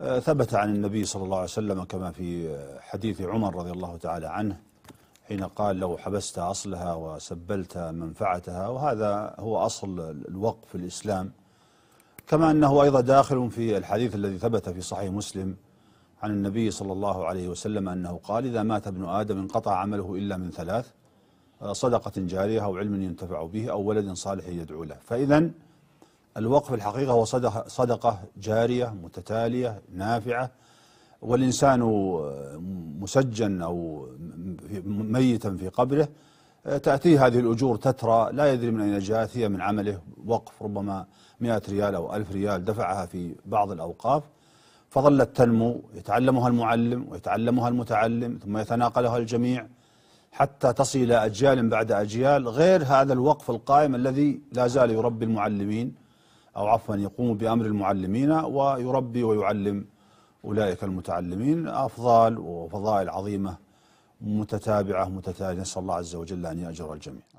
آه، ثبت عن النبي صلى الله عليه وسلم كما في آه، حديث عمر رضي الله تعالى عنه حين قال لو حبست أصلها وسبلت منفعتها وهذا هو أصل الوقف في الإسلام كما أنه أيضا داخل في الحديث الذي ثبت في صحيح مسلم عن النبي صلى الله عليه وسلم أنه قال إذا مات ابن آدم انقطع عمله إلا من ثلاث آه، صدقة جارية أو علم ينتفع به أو ولد صالح يدعو له فإذا الوقف الحقيقة هو صدقة, صدقة جارية متتالية نافعة والإنسان آه، مسجن أو ميتا في قبره آه، تأتيه هذه الأجور تترى لا يدري من أين جاءت هي من عمله وقف ربما مئة ريال أو ألف ريال دفعها في بعض الأوقاف فظلت تنمو يتعلمها المعلم ويتعلمها المتعلم ثم يتناقلها الجميع حتى تصل إلى أجيال بعد أجيال غير هذا الوقف القائم الذي لا زال يربي المعلمين أو عفوا يقوم بأمر المعلمين ويربي ويعلم أولئك المتعلمين أفضال وفضائل عظيمة متتابعة متتالية نسأل الله عز وجل أن يأجر الجميع